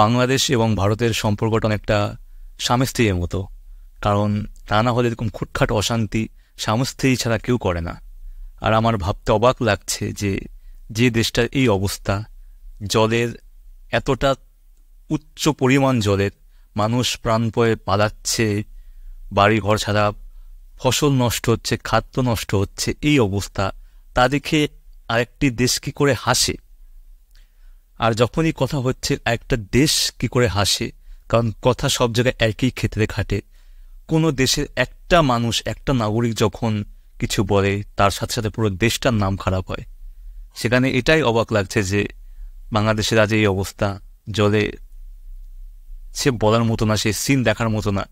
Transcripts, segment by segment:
বাংলাদেশ এবং ভারতের সম্পর্কটা অনেকটা স্বামী স্ত্রীর মতো কারণ তা না হলে এরকম খুটখাট অশান্তি স্বামী স্ত্রী ছাড়া কেউ করে না আর আমার ভাবতে অবাক লাগছে যে যে দেশটার এই অবস্থা জলের এতটা উচ্চ পরিমাণ জলের মানুষ প্রাণপয়ে পালাচ্ছে বাড়িঘর ছাড়া ফসল নষ্ট হচ্ছে খাদ্য নষ্ট হচ্ছে এই অবস্থা তা দেখে আরেকটি দেশ কি করে হাসে আর যখনই কথা হচ্ছে একটা দেশ কি করে হাসে কারণ কথা সব জায়গায় একই ক্ষেত্রে খাটে কোনো দেশের একটা মানুষ একটা নাগরিক যখন কিছু বলে তার সাথে সাথে পুরো দেশটার নাম খারাপ হয় সেখানে এটাই অবাক লাগছে যে বাংলাদেশের আজ এই অবস্থা জলে সে বলার মতো না সে সিন দেখার মতো না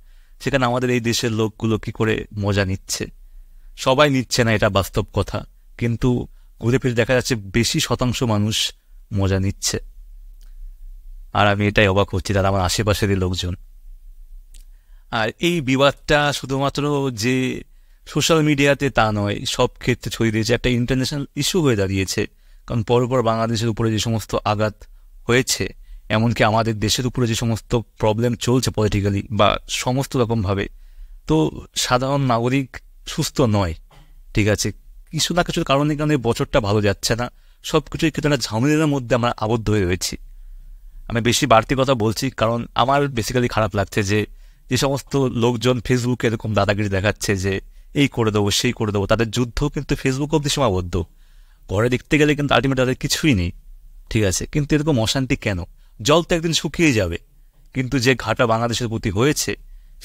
সেখানে আমাদের এই দেশের লোকগুলো কি করে মজা নিচ্ছে সবাই নিচ্ছে না এটা বাস্তব কথা কিন্তু ঘুরে ফিরে দেখা যাচ্ছে বেশি শতাংশ মানুষ মজা নিচ্ছে আর আমি এটাই অবাক হচ্ছি তারা আমার আশেপাশের লোকজন আর এই বিবাদটা শুধুমাত্র যে সোশ্যাল মিডিয়াতে তা নয় সব ক্ষেত্রে ছড়িয়ে দিয়েছে একটা ইন্টারন্যাশনাল ইস্যু হয়ে দাঁড়িয়েছে কারণ পরপর বাংলাদেশের উপরে যে সমস্ত আঘাত হয়েছে এমনকি আমাদের দেশের উপরে যে সমস্ত প্রবলেম চলছে পলিটিক্যালি বা সমস্ত রকমভাবে তো সাধারণ নাগরিক সুস্থ নয় ঠিক আছে কিছু না কিছুর কারণে কারণে বছরটা ভালো যাচ্ছে না সব কিছুই কিন্তু একটা ঝামেলার মধ্যে আমরা আবদ্ধ হয়ে রয়েছি আমি বেশি বাড়তি কথা বলছি কারণ আমার বেসিক্যালি খারাপ লাগছে যে যে সমস্ত লোকজন ফেসবুকে এরকম দাদাগিরি দেখাচ্ছে যে এই করে দেবো সেই করে দেবো তাদের যুদ্ধ কিন্তু ফেসবুক অব্দি সীমাবদ্ধ ঘরে দেখতে গেলে কিন্তু আলটিমেট তাদের কিছুই নেই ঠিক আছে কিন্তু এরকম অশান্তি কেন জল তো একদিন শুকিয়ে যাবে কিন্তু যে ঘাটা বাংলাদেশের প্রতি হয়েছে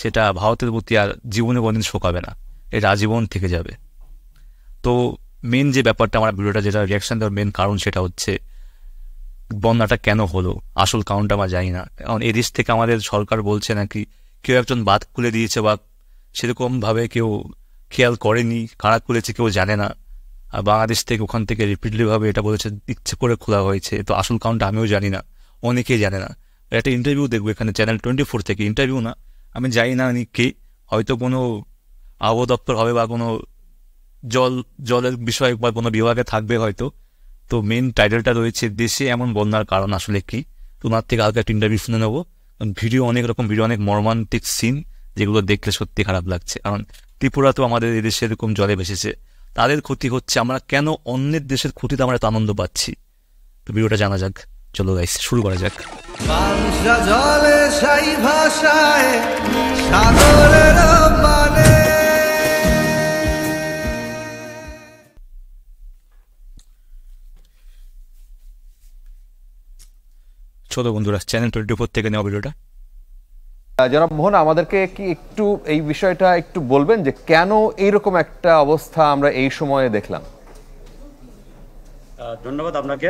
সেটা ভারতের প্রতি আর জীবনে কোনোদিন শোকাবে না এটা আজীবন থেকে যাবে তো মেন যে ব্যাপারটা আমার ভিডিওটা যেটা রিয়াকশান দেওয়ার মেন কারণ সেটা হচ্ছে বন্যাটা কেন হলো আসল কারণটা আমার জানি না কারণ এদেশ থেকে আমাদের সরকার বলছে নাকি কেউ একজন বাদ খুলে দিয়েছে বা সেরকমভাবে কেউ খেয়াল করেনি কারা খুলেছে কেউ জানে না আর বাংলাদেশ থেকে ওখান থেকে রিপিটলিভাবে এটা বলেছে ইচ্ছে করে খোলা হয়েছে তো আসল কারণটা আমিও জানি না অনেকেই জানে না একটা ইন্টারভিউ দেখবো এখানে চ্যানেল টোয়েন্টি ফোর থেকে ইন্টারভিউ না আমি জানি না আমি কে হয়তো কোনো আবহ দপ্তর হবে বা কোনো জল জলের বিষয়ে বা কোনো বিভাগে থাকবে হয়তো তো মেন টাইটেলটা রয়েছে দেশে এমন বন্যার কারণ আসলে কি তো ওনার থেকে হালকা একটা ইন্টারভিউ শুনে নেবো ভিডিও অনেক রকম ভিডিও অনেক মর্মান্তিক সিন যেগুলো দেখলে সত্যি খারাপ লাগছে কারণ ত্রিপুরা তো আমাদের এদেশে এরকম জলে ভেসেছে তাদের ক্ষতি হচ্ছে আমরা কেন অন্যের দেশের ক্ষতিতে আমরা আনন্দ পাচ্ছি তো ভিডিওটা জানা যাক চলো গাইস শুরু করা যাক জলে সাই ভাষায় সাগরের মানে ছোট বন্ধুরা চ্যানেল টোয়েন্টি ফোর থেকে নেওয়া ভিডিওটা জনাব মোহন আমাদেরকে কি একটু এই বিষয়টা একটু বলবেন যে কেন এইরকম একটা অবস্থা আমরা এই সময়ে দেখলাম ধন্যবাদ আপনাকে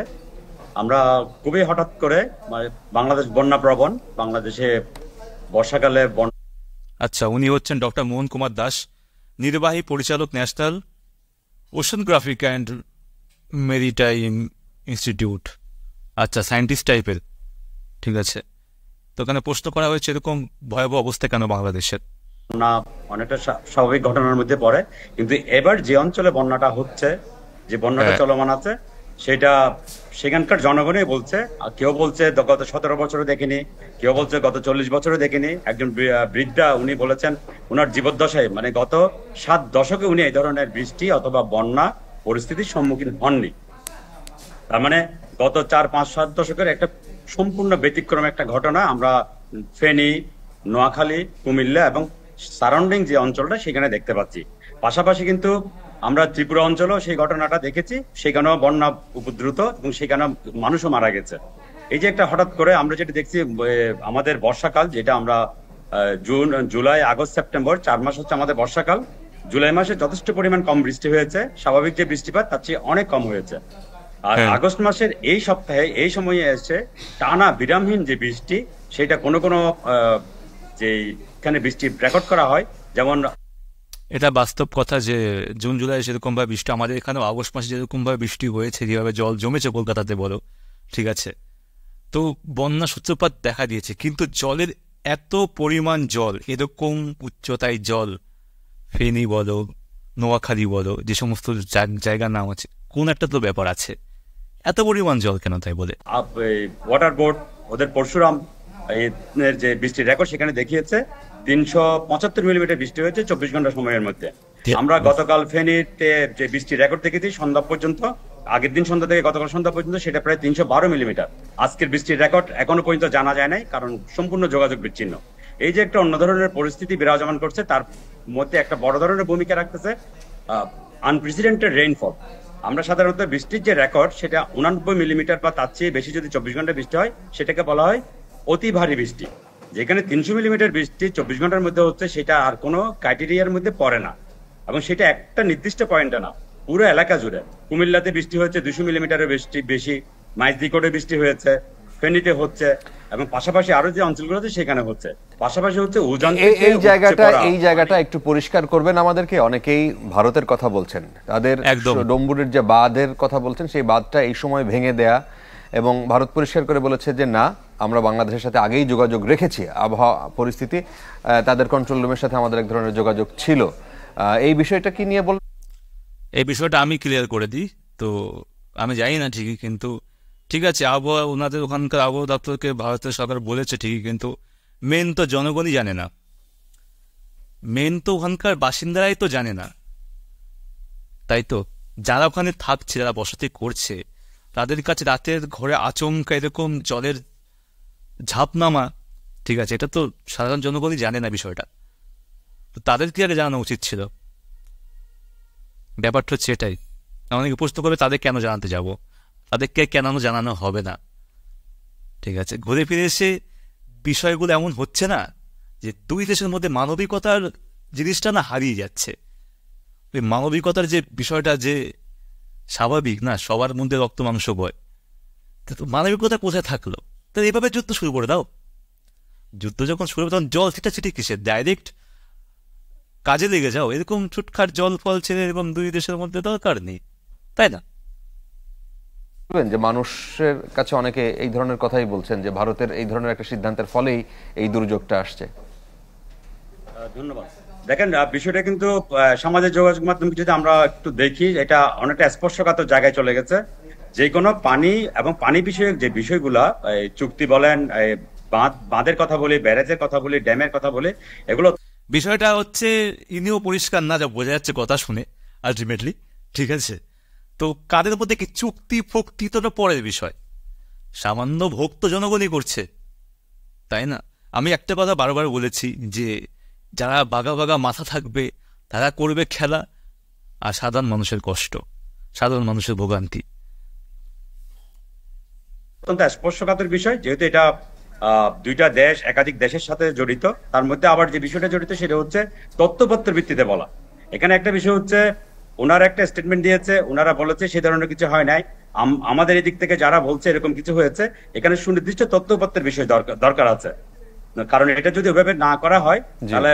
আমরা খুবই হঠাৎ করে মানে বাংলাদেশ বন্যা প্রবণ বাংলাদেশে বর্ষাকালে আচ্ছা উনি হচ্ছেন ডক্টর মোহন কুমার দাস নির্বাহী পরিচালক national oceanographic and maritime institute আচ্ছা সায়েন্টিস্ট টাইপের ঠিক আছে তো এখানে প্রশ্ন করা হয়েছে এরকম ভয়াবহ অবস্থা কেন বাংলাদেশের না অনেকটা স্বাভাবিক ঘটনার মধ্যে পড়ে কিন্তু এবার যে অঞ্চলে বন্যাটা হচ্ছে যে বন্যাটা হ্যাঁ। চলমান আছে সেটা সেখানকার জনগণই বলছে কেউ বলছে গত সতেরো বছরে দেখেনি কেউ বলছে গত চল্লিশ বছরে দেখেনি একজন বৃদ্ধা উনি বলেছেন উনার জীবদ্দশায় মানে গত সাত দশকে উনি এই ধরনের বৃষ্টি অথবা বন্যা পরিস্থিতির সম্মুখীন হননি তার মানে গত চার পাঁচ সাত দশকের একটা সম্পূর্ণ ব্যতিক্রম একটা ঘটনা আমরা ফেনী নোয়াখালী কুমিল্লা এবং সারাউন্ডিং যে অঞ্চলটা সেখানে দেখতে পাচ্ছি পাশাপাশি কিন্তু আমরা ত্রিপুরা অঞ্চলেও সেই ঘটনাটা দেখেছি সেখানেও বন্যা উপদ্রুত এবং সেখানে মানুষও মারা গেছে এই যে একটা হঠাৎ করে আমরা যেটা দেখছি আমাদের বর্ষাকাল যেটা আমরা জুন জুলাই আগস্ট সেপ্টেম্বর চার মাস হচ্ছে আমাদের বর্ষাকাল জুলাই মাসে যথেষ্ট পরিমাণ কম বৃষ্টি হয়েছে স্বাভাবিক যে বৃষ্টিপাত তার চেয়ে অনেক কম হয়েছে আর হ্যাঁ। আগস্ট মাসের এই সপ্তাহে এই সময়ে এসে টানা বিরামহীন যে বৃষ্টি সেটা কোনো কোনো যে এখানে বৃষ্টি রেকর্ড করা হয় যেমন এটা বাস্তব কথা যে জুন জুলাই সেরকমভাবে বৃষ্টি আমাদের এখানেও আগস্ট মাসে যেরকমভাবে বৃষ্টি হয়েছে যেভাবে জল জমেছে কলকাতাতে বলো ঠিক আছে তো বন্যা সূত্রপাত দেখা দিয়েছে কিন্তু জলের এত পরিমাণ জল এরকম উচ্চতায় জল ফেনি বলো নোয়াখালী বলো যে সমস্ত জায়গার নাম আছে কোন একটা তো ব্যাপার আছে এত পরিমাণ জল কেন তাই বলে ওয়াটার বোর্ড ওদের পরশুরাম এর যে বৃষ্টির রেকর্ড সেখানে দেখিয়েছে তিনশো পঁচাত্তর মিলিমিটার বৃষ্টি হয়েছে চব্বিশ ঘন্টা সময়ের মধ্যে আমরা গতকাল ফেনীতে যে বৃষ্টির রেকর্ড দেখেছি সন্ধ্যা পর্যন্ত আগের দিন সন্ধ্যা থেকে গতকাল সন্ধ্যা পর্যন্ত সেটা প্রায় তিনশো বারো মিলিমিটার আজকের বৃষ্টির রেকর্ড এখনো পর্যন্ত জানা যায় নাই কারণ সম্পূর্ণ যোগাযোগ বিচ্ছিন্ন এই যে একটা অন্য ধরনের পরিস্থিতি বিরাজমান করছে তার মধ্যে একটা বড় ধরনের ভূমিকা রাখতেছে আনপ্রেসিডেন্টেড রেইনফল আমরা সাধারণত বৃষ্টির যে রেকর্ড সেটা উনানব্বই মিলিমিটার বা তার চেয়ে বেশি যদি চব্বিশ ঘন্টা বৃষ্টি হয় সেটাকে বলা হয় অতি ভারী বৃষ্টি যেখানে তিনশো মিলিমিটার বৃষ্টি চব্বিশ ঘন্টার মধ্যে হচ্ছে সেটা আর কোনো ক্রাইটেরিয়ার মধ্যে পড়ে না এবং সেটা একটা নির্দিষ্ট পয়েন্টে না পুরো এলাকা জুড়ে কুমিল্লাতে বৃষ্টি হয়েছে দুশো মিলিমিটারের বৃষ্টি বেশি মাইজদিকোটে বৃষ্টি হয়েছে ফেনীতে হচ্ছে এবং পাশাপাশি আরো যে অঞ্চলগুলো আছে সেখানে হচ্ছে পাশাপাশি হচ্ছে উজান এই জায়গাটা এই জায়গাটা একটু পরিষ্কার করবেন আমাদেরকে অনেকেই ভারতের কথা বলছেন তাদের ডম্বুরের যে বাঁধের কথা বলছেন সেই বাঁধটা এই সময় ভেঙে দেয়া এবং ভারত পরিষ্কার করে বলেছে যে না আমরা বাংলাদেশের সাথে আগেই যোগাযোগ রেখেছি আবহাওয়া পরিস্থিতি তাদের কন্ট্রোল রুমের সাথে আমাদের এক ধরনের যোগাযোগ ছিল এই বিষয়টা কি নিয়ে বল এই বিষয়টা আমি ক্লিয়ার করে দিই তো আমি যাই না ঠিকই কিন্তু ঠিক আছে আবহাওয়া ওনাদের ওখানকার আবহাওয়া দপ্তরকে ভারতের সরকার বলেছে ঠিকই কিন্তু মেন তো জনগণই জানে না মেন তো ওখানকার বাসিন্দারাই তো জানে না তাই তো যারা ওখানে থাকছে যারা বসতি করছে তাদের কাছে রাতের ঘরে আচমকা এরকম জলের ঝাপনামা ঠিক আছে এটা তো সাধারণ জনগণই জানে না বিষয়টা তো তাদের কি আগে জানানো উচিত ছিল ব্যাপারটা হচ্ছে এটাই অনেকে প্রশ্ন করবে তাদের কেন জানাতে যাবো তাদেরকে কেন জানানো হবে না ঠিক আছে ঘুরে ফিরে এসে বিষয়গুলো এমন হচ্ছে না যে দুই দেশের মধ্যে মানবিকতার জিনিসটা না হারিয়ে যাচ্ছে ওই মানবিকতার যে বিষয়টা যে স্বাভাবিক না সবার মধ্যে রক্ত মাংস বয় তা তো মানবিকতা কোথায় থাকলো তো এভাবে যুদ্ধ শুরু করে দাও যুদ্ধ যখন শুরু হবে তখন জল ছিটি কিসের ডাইরেক্ট কাজে লেগে যাও এরকম ছুটখাট জল ফল ছেড়ে এরকম দুই দেশের মধ্যে দরকার নেই তাই না বলবেন যে মানুষের কাছে অনেকে এই ধরনের কথাই বলছেন যে ভারতের এই ধরনের একটা সিদ্ধান্তের ফলেই এই দুর্যোগটা আসছে ধন্যবাদ দেখেন বিষয়টা কিন্তু সমাজের যোগাযোগ মাধ্যমে যদি আমরা একটু দেখি এটা অনেকটা স্পর্শকাতর জায়গায় চলে গেছে যে কোনো পানি এবং পানি বিষয়ক যে বিষয়গুলা চুক্তি বলেন বাঁধ বাঁধের কথা বলি ব্যারেজের কথা বলি ড্যামের কথা বলি এগুলো বিষয়টা হচ্ছে ইনিও পরিষ্কার না যা বোঝা যাচ্ছে কথা শুনে আলটিমেটলি ঠিক আছে তো কাদের মধ্যে কি চুক্তি ফুক্তি তো পরের বিষয় সামান্য ভক্ত জনগণই করছে তাই না আমি একটা কথা বারবার বলেছি যে যারা বাগা বাগা মাথা থাকবে তারা করবে খেলা আর সাধারণ মানুষের কষ্ট সাধারণ মানুষের ভোগান্তি অত্যন্ত স্পর্শকাতর বিষয় যেহেতু এটা দুইটা দেশ একাধিক দেশের সাথে জড়িত তার মধ্যে আবার যে বিষয়টা জড়িত সেটা হচ্ছে তত্ত্বপত্রের ভিত্তিতে বলা এখানে একটা বিষয় হচ্ছে ওনারা একটা স্টেটমেন্ট দিয়েছে ওনারা বলেছে সে ধরনের কিছু হয় নাই আমাদের এই দিক থেকে যারা বলছে এরকম কিছু হয়েছে এখানে সুনির্দিষ্ট তথ্যপত্রের বিষয় দরকার আছে কারণ এটা যদি ওভাবে না করা হয় তাহলে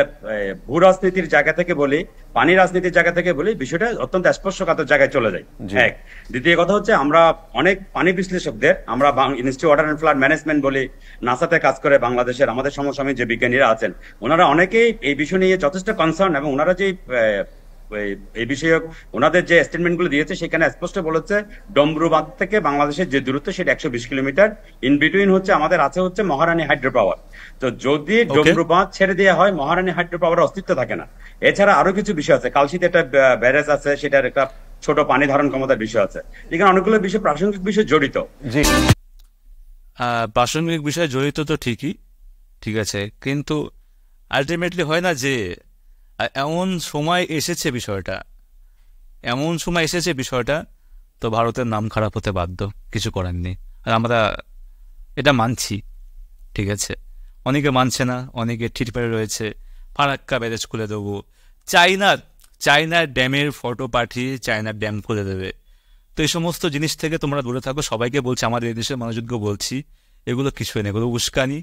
ভূ রাজনীতির জায়গা থেকে বলি পানি রাজনীতির জায়গা থেকে বলি বিষয়টা অত্যন্ত স্পর্শকাতর জায়গায় চলে যায় এক দ্বিতীয় কথা হচ্ছে আমরা অনেক পানি বিশ্লেষকদের আমরা institute water and flood management বলি নাসাতে কাজ করে বাংলাদেশের আমাদের সমসাময়িক যে বিজ্ঞানীরা আছেন ওনারা অনেকেই এই বিষয় নিয়ে যথেষ্ট কনসার্ন এবং ওনারা যে এই বিষয়ক ওনাদের যে স্টেটমেন্টগুলো দিয়েছে সেখানে স্পষ্ট বলেছে ডমরুবাদ থেকে বাংলাদেশের যে দূরত্ব সেটা একশো বিশ কিলোমিটার ইন বিটুইন হচ্ছে আমাদের আছে হচ্ছে মহারানী হাইড্রো পাওয়ার তো যদি ডমরুবাদ ছেড়ে দেওয়া হয় মহারানী হাইড্রো পাওয়ার অস্তিত্ব থাকে না এছাড়া আরো কিছু বিষয় আছে কালশীতে একটা ব্যারেজ আছে সেটার একটা ছোট পানি ধারণ ক্ষমতার বিষয় আছে এখানে অনেকগুলো বিষয় প্রাসঙ্গিক বিষয় জড়িত প্রাসঙ্গিক বিষয় জড়িত তো ঠিকই ঠিক আছে কিন্তু আলটিমেটলি হয় না যে এমন সময় এসেছে বিষয়টা এমন সময় এসেছে বিষয়টা তো ভারতের নাম খারাপ হতে বাধ্য কিছু করার নেই আর আমরা এটা মানছি ঠিক আছে অনেকে মানছে না অনেকে পেরে রয়েছে ফারাক্কা ব্যারেজ খুলে দেবো চাইনার চায়নার ড্যামের ফটো পাঠিয়ে চায়নার ড্যাম খুলে দেবে তো এই সমস্ত জিনিস থেকে তোমরা দূরে থাকো সবাইকে বলছি আমাদের এই দেশের মানুষজনকে বলছি এগুলো কিছুই না এগুলো উস্কানি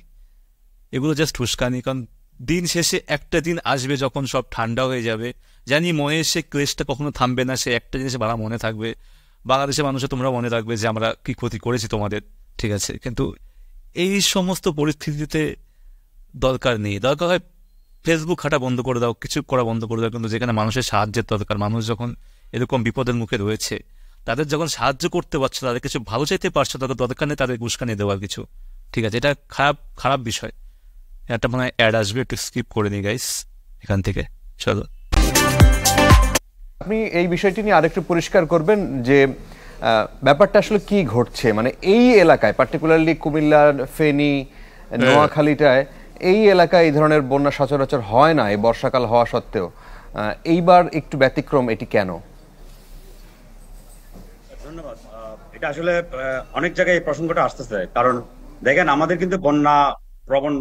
এগুলো জাস্ট উস্কানি কারণ দিন শেষে একটা দিন আসবে যখন সব ঠান্ডা হয়ে যাবে জানি মনে সে ক্লেশটা কখনো থামবে না সে একটা জিনিস বাড়া মনে থাকবে বাংলাদেশের মানুষে তোমরা মনে রাখবে যে আমরা কি ক্ষতি করেছি তোমাদের ঠিক আছে কিন্তু এই সমস্ত পরিস্থিতিতে দরকার নেই দরকার হয় ফেসবুক খাটা বন্ধ করে দাও কিছু করা বন্ধ করে দাও কিন্তু যেখানে মানুষের সাহায্যের দরকার মানুষ যখন এরকম বিপদের মুখে রয়েছে তাদের যখন সাহায্য করতে পারছো তাদের কিছু ভালো চাইতে পারছো তাদের দরকার নেই তাদের উস্কানি দেওয়ার কিছু ঠিক আছে এটা খারাপ খারাপ বিষয় একটা মনে হয় অ্যাড আসবে একটু স্কিপ করে নিই গাইস এখান থেকে চলো আপনি এই বিষয়টি নিয়ে আরেকটু পরিষ্কার করবেন যে ব্যাপারটা আসলে কি ঘটছে মানে এই এলাকায় পার্টিকুলারলি কুমিল্লা ফেনী হ্যাঁ। নোয়াখালীটায় এই এলাকায় এই ধরনের বন্যা সচরাচর হয় না এই বর্ষাকাল হওয়া সত্ত্বেও এইবার একটু ব্যতিক্রম এটি কেন ধন্যবাদ এটা আসলে অনেক জায়গায় এই প্রসঙ্গটা আসতেছে কারণ দেখেন আমাদের কিন্তু বন্যা প্রবণ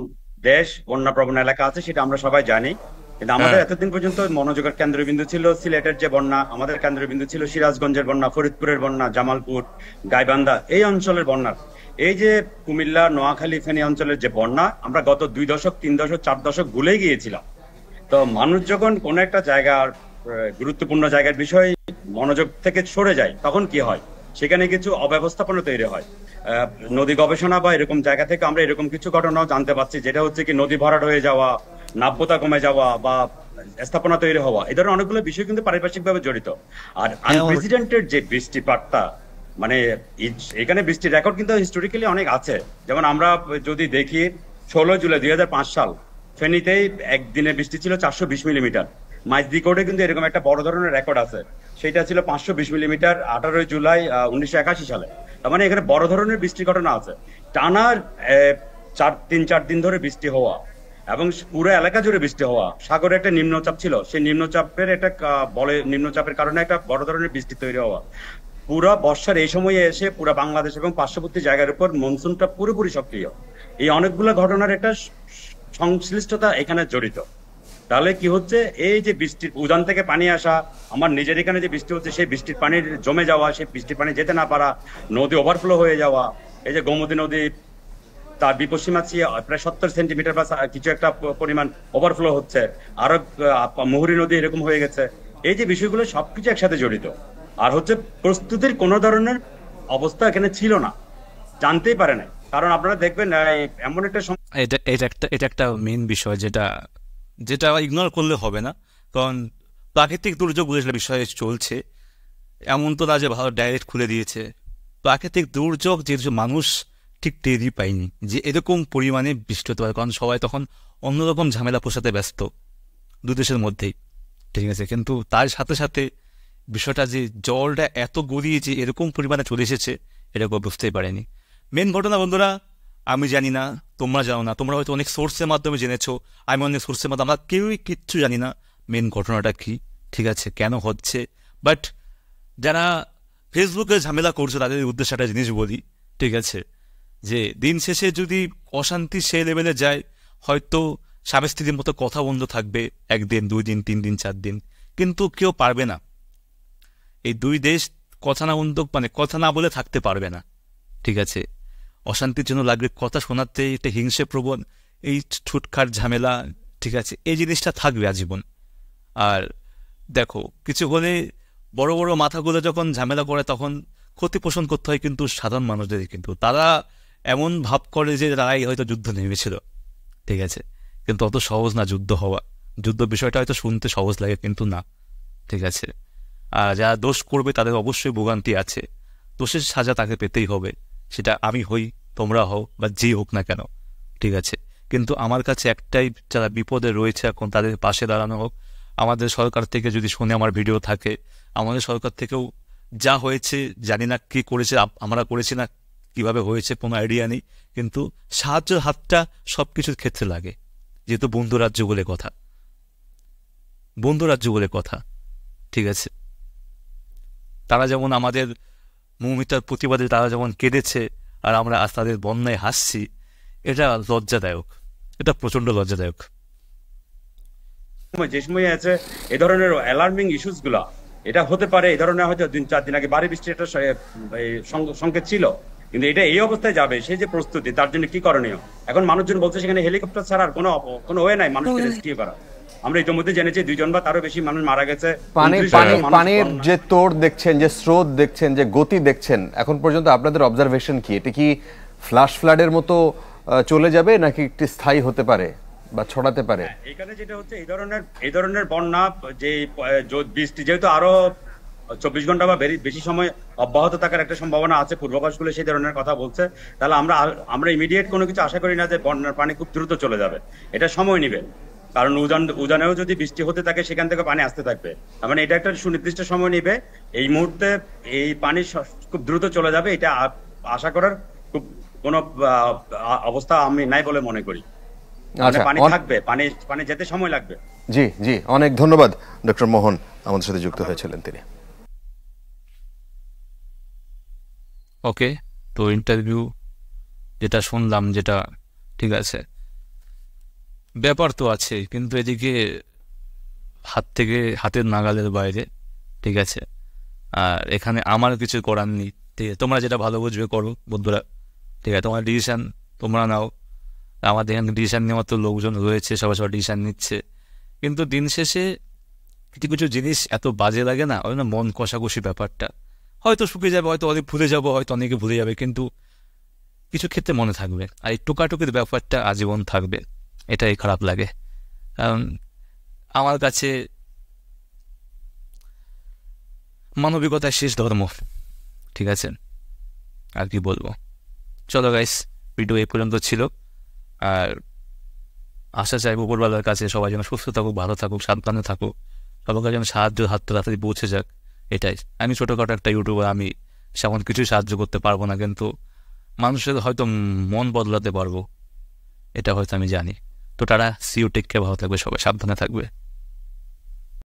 দেশ বন্যাপ্রবণ এলাকা আছে সেটা আমরা সবাই জানি কিন্তু হ্যাঁ। আমাদের এতদিন পর্যন্ত মনোযোগের কেন্দ্রবিন্দু ছিল সিলেটের যে বন্যা আমাদের কেন্দ্রবিন্দু ছিল সিরাজগঞ্জের বন্যা ফরিদপুরের বন্যা জামালপুর গাইবান্ধা এই অঞ্চলের বন্যার এই যে কুমিল্লা নোয়াখালী ফেনী অঞ্চলের যে বন্যা আমরা গত দুই দশক তিন দশক চার দশক ভুলে গিয়েছিলাম তো মানুষ যখন কোনো একটা জায়গার গুরুত্বপূর্ণ জায়গার বিষয় মনোযোগ থেকে সরে যায় তখন কি হয় সেখানে কিছু অব্যবস্থাপনা তৈরি হয় নদী গবেষণা বা এরকম জায়গা থেকে আমরা এরকম কিছু ঘটনাও জানতে পারছি যেটা হচ্ছে কি নদী ভরাট হয়ে যাওয়া নাব্যতা কমে যাওয়া বা স্থাপনা তৈরি হওয়া এ ধরনের অনেকগুলো বিষয় কিন্তু পারিপার্শ্বিক ভাবে জড়িত আর আনপ্রেসিডেন্টেড হ্যাঁ, যে বৃষ্টিপাতটা মানে এখানে বৃষ্টির রেকর্ড কিন্তু হিস্টোরিক্যালি অনেক আছে যেমন আমরা যদি দেখি ষোলো জুলাই দুই সাল ফেনীতেই একদিনে বৃষ্টি ছিল চারশো বিশ মিলিমিটার মাইজদি কোর্টে কিন্তু এরকম একটা বড় ধরনের রেকর্ড আছে সেটা ছিল পাঁচশো বিশ মিলিমিটার আঠারোই জুলাই উনিশশো একাশি সালে তার মানে এখানে বড় ধরনের বৃষ্টির ঘটনা আছে টানার চার তিন চার দিন ধরে বৃষ্টি হওয়া এবং পুরো এলাকা জুড়ে বৃষ্টি হওয়া সাগরে একটা নিম্নচাপ ছিল সেই নিম্নচাপের একটা বলে নিম্নচাপের কারণে একটা বড় ধরনের বৃষ্টি তৈরি হওয়া পুরো বর্ষার এই সময়ে এসে পুরো বাংলাদেশ এবং পার্শ্ববর্তী জায়গার উপর মনসুনটা পুরোপুরি সক্রিয় এই অনেকগুলো ঘটনার একটা সংশ্লিষ্টতা এখানে জড়িত তাহলে কি হচ্ছে এই যে বৃষ্টির উজান থেকে পানি আসা আমার নিজের এখানে যে বৃষ্টি হচ্ছে সেই বৃষ্টির পানির জমে যাওয়া সেই বৃষ্টির পানি যেতে না পারা নদী ওভারফ্লো হয়ে যাওয়া এই যে গোমতী নদী তার বিপশ্চিমাছি প্রায় সত্তর সেন্টিমিটার বা কিছু একটা পরিমাণ ওভারফ্লো হচ্ছে আরো মুহুরী নদী এরকম হয়ে গেছে এই যে বিষয়গুলো সবকিছু একসাথে জড়িত আর হচ্ছে প্রস্তুতির কোনো ধরনের অবস্থা এখানে ছিল না জানতেই পারে না কারণ আপনারা দেখবেন এমন একটা এটা একটা এটা একটা মেন বিষয় যেটা যেটা ইগনোর করলে হবে না কারণ প্রাকৃতিক দুর্যোগ যেটা বিষয়ে চলছে এমন তো না যে ভালো ডাইরেক্ট খুলে দিয়েছে প্রাকৃতিক দুর্যোগ যে মানুষ ঠিক টেরই পায়নি যে এরকম পরিমাণে বৃষ্টি হতে পারে কারণ সবাই তখন অন্যরকম ঝামেলা পোষাতে ব্যস্ত দু দেশের মধ্যেই ঠিক আছে কিন্তু তার সাথে সাথে বিষয়টা যে জলটা এত গড়িয়ে যে এরকম পরিমাণে চলে এসেছে এটা কেউ বুঝতেই পারেনি মেন ঘটনা বন্ধুরা আমি জানি না তোমরা জানো না তোমরা হয়তো অনেক সোর্সের মাধ্যমে জেনেছ আমি অনেক সোর্সের মাধ্যমে আমরা কেউই কিচ্ছু জানি না মেন ঘটনাটা কি ঠিক আছে কেন হচ্ছে বাট যারা ফেসবুকে ঝামেলা করছে তাদের উদ্দেশ্যে একটা জিনিস বলি ঠিক আছে যে দিন শেষে যদি অশান্তি সে লেভেলে যায় হয়তো স্বামী স্ত্রীর মতো কথা বন্ধ থাকবে একদিন দুই দিন তিন দিন চার দিন কিন্তু কেউ পারবে না এই দুই দেশ কথা না বন্ধ মানে কথা না বলে থাকতে পারবে না ঠিক আছে অশান্তির জন্য লাগবে কথা শোনাতে এটা হিংসে প্রবণ এই ঠুটখার ঝামেলা ঠিক আছে এই জিনিসটা থাকবে আজীবন আর দেখো কিছু হলে বড় বড় মাথাগুলো যখন ঝামেলা করে তখন ক্ষতিপোষণ করতে হয় কিন্তু সাধারণ মানুষদের কিন্তু তারা এমন ভাব করে যে তারাই হয়তো যুদ্ধ নেমেছিল ঠিক আছে কিন্তু অত সহজ না যুদ্ধ হওয়া যুদ্ধ বিষয়টা হয়তো শুনতে সহজ লাগে কিন্তু না ঠিক আছে আর যারা দোষ করবে তাদের অবশ্যই ভোগান্তি আছে দোষের সাজা তাকে পেতেই হবে সেটা আমি হই তোমরা হও বা যে হোক না কেন ঠিক আছে কিন্তু আমার কাছে একটাই যারা বিপদে রয়েছে এখন তাদের পাশে দাঁড়ানো হোক আমাদের সরকার থেকে যদি শুনে আমার ভিডিও থাকে আমাদের সরকার থেকেও যা হয়েছে জানি না কী করেছে আমরা করেছি না কিভাবে হয়েছে কোনো আইডিয়া নেই কিন্তু সাহায্যের হাতটা সব কিছুর ক্ষেত্রে লাগে যেহেতু বন্ধু রাজ্য বলে কথা বন্ধু রাজ্য বলে কথা ঠিক আছে তারা যেমন আমাদের মৌমিতার প্রতিবাদে তারা যেমন কেঁদেছে আর আমরা আজ তাদের বন্যায় হাসছি এটা লজ্জাদায়ক এটা প্রচন্ড লজ্জাদায়ক যে সময় আছে এ ধরনের অ্যালার্মিং ইস্যুস গুলা এটা হতে পারে এই ধরনের হয়তো দিন চার দিন আগে বাড়ি বৃষ্টি একটা সংকেত ছিল কিন্তু এটা এই অবস্থায় যাবে সেই যে প্রস্তুতি তার জন্য কি করণীয় এখন মানুষজন বলছে সেখানে হেলিকপ্টার ছাড়া আর কোনো কোনো ওয়ে নাই মানুষকে রেস্কিউ করা আমরা ইতিমধ্যে জেনেছি দুইজন বা তারও বেশি মানুষ মারা গেছে পানির যে তোর দেখছেন যে স্রোত দেখছেন যে গতি দেখছেন এখন পর্যন্ত আপনাদের অবজারভেশন কি এটা কি ফ্লাশ ফ্লাডের মতো চলে যাবে নাকি একটি স্থায়ী হতে পারে বা ছড়াতে পারে হ্যাঁ, এখানে যেটা হচ্ছে এই ধরনের এই ধরনের বন্যা যে বৃষ্টি যেহেতু আরো চব্বিশ ঘন্টা বা বেশি সময় অব্যাহত থাকার একটা সম্ভাবনা আছে গুলো সেই ধরনের কথা বলছে তাহলে আমরা আমরা ইমিডিয়েট কোনো কিছু আশা করি না যে বন্যার পানি খুব দ্রুত চলে যাবে এটা সময় নিবে কারণ উজান উজানেও যদি বৃষ্টি হতে থাকে সেখান থেকে পানি আসতে থাকবে মানে এটা একটা সুনির্দিষ্ট সময় নেবে এই মুহূর্তে এই পানি খুব দ্রুত চলে যাবে এটা আশা করার খুব কোনো অবস্থা আমি নাই বলে মনে করি মানে আচ্ছা, পানি থাকবে পানি পানি যেতে সময় লাগবে জি জি অনেক ধন্যবাদ ডক্টর মোহন আমাদের সাথে যুক্ত হয়েছিলেন তিনি ওকে তো ইন্টারভিউ যেটা শুনলাম যেটা ঠিক আছে ব্যাপার তো আছে কিন্তু এদিকে হাত থেকে হাতের নাগালের বাইরে ঠিক আছে আর এখানে আমার কিছু করার নেই ঠিক আছে তোমরা যেটা ভালো বুঝবে করো বন্ধুরা ঠিক আছে তোমার ডিসিশান তোমরা নাও আমাদের এখানে ডিসিশান নেওয়ার তো লোকজন রয়েছে সবাই সবাই ডিসিশান নিচ্ছে কিন্তু দিন শেষে কিছু কিছু জিনিস এত বাজে লাগে না ওই না মন কষাকষি ব্যাপারটা হয়তো শুকিয়ে যাবে হয়তো অনেক ভুলে যাবো হয়তো অনেকে ভুলে যাবে কিন্তু কিছু ক্ষেত্রে মনে থাকবে আর এই টোকাটুকির ব্যাপারটা আজীবন থাকবে এটাই খারাপ লাগে কারণ আমার কাছে মানবিকতায় শেষ ধর্ম ঠিক আছে আর কি বলবো চলো গাইস ভিডিও এ পর্যন্ত ছিল আর আশা চাই উপরবেলার কাছে সবাই যেন সুস্থ থাকুক ভালো থাকুক সাবধানে থাকুক সবার যেন সাহায্য হাত তাড়াতাড়ি পৌঁছে যাক এটাই আমি ছোটোখাটো একটা ইউটিউবার আমি সেমন কিছুই সাহায্য করতে পারবো না কিন্তু মানুষের হয়তো মন বদলাতে পারবো এটা হয়তো আমি জানি তো তারা সিও টেক ভালো থাকবে সবাই সাবধানে থাকবে